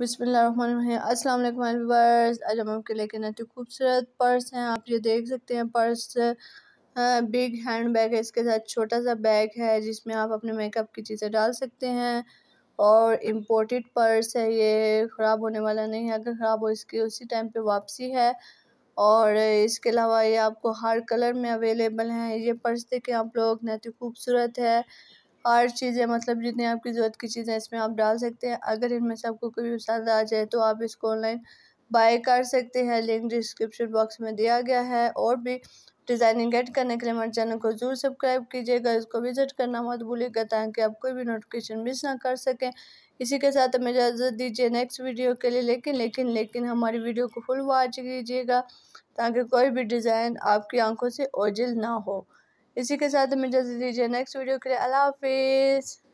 बिस्मिल अस्सलाम वालेकुम व्यूअर्स आज हम आपके लेके नती खूबसूरत पर्स हैं आप ये देख सकते हैं पर्स बिग हैंड बैग है इसके साथ छोटा सा बैग है जिसमें आप अपने मेकअप की चीज़ें डाल सकते हैं और इम्पोर्टेड पर्स है ये ख़राब होने वाला नहीं है अगर ख़राब हो इसकी उसी टाइम पे वापसी है और इसके अलावा ये आपको हर कलर में अवेलेबल हैं ये पर्स देखें आप लोग नहीं खूबसूरत है और चीज़ें मतलब जितनी आपकी ज़रूरत की चीज़ें इसमें आप डाल सकते हैं अगर इनमें से आपको कोई पसंद आ जाए तो आप इसको ऑनलाइन बाय कर सकते हैं लिंक डिस्क्रिप्शन बॉक्स में दिया गया है और भी डिज़ाइनिंग गेट करने के लिए हमारे चैनल को जरूर सब्सक्राइब कीजिएगा इसको विजिट करना मत भूलिएगा ताकि आप कोई भी नोटिफिकेशन मिस ना कर सकें इसी के साथ हमें इजाज़त दीजिए नेक्स्ट वीडियो के लिए लेकिन लेकिन लेकिन हमारी वीडियो को फुल वॉच कीजिएगा ताकि कोई भी डिज़ाइन आपकी आंखों से ओझल ना हो इसी के साथ मुझे दीजिए नेक्स्ट वीडियो के लिए अल्लाह हाफिज़